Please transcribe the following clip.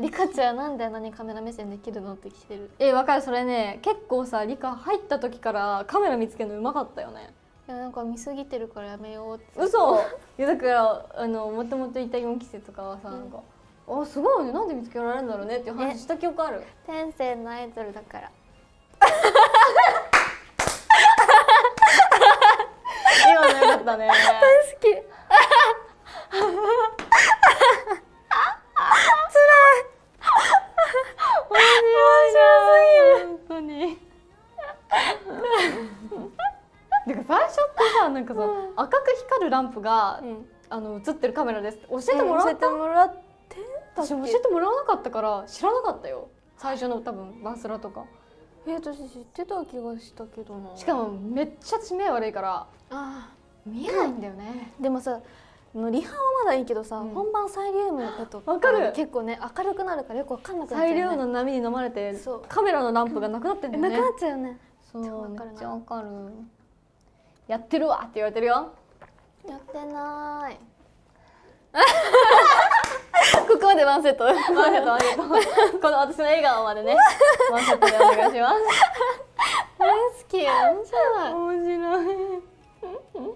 リカちゃんなんであんなにカメラ目線できるのって来てるえわかるそれね結構さリカ入った時からカメラ見つけるのうまかったよねいやなんか見すぎてるからやめようって嘘いやだからあのもともといた4期生とかはさ、うん、なんかあすごいねなんで見つけられるんだろうねっていう話した記憶ある天性のアイドルだから 今のよかったね なんか最初ってさなんかさ赤く光るランプが、うん、あの映ってるカメラですって教えてもらった、教えてもらって私教えてもらわなかったから知らなかったよ最初の多分バスラとか。え私知ってた気がしたけどなしかもめっちゃ地名悪いからあ見えないんだよね、でもさのリハはまだいいけどさ、うん、本番サイリウムだとかる結構ね明るくなるからよく分かんなくなっちゃう、ね、サイリウムの波に飲まれてカメラのランプがなくなってんだよねなくなっちゃうよねそうめっちゃかるやってるわって言われてるよやってない ここまでワンセットワンセットワンセットこの私の笑顔までねワンセットでお願いします 大好き面白い面白い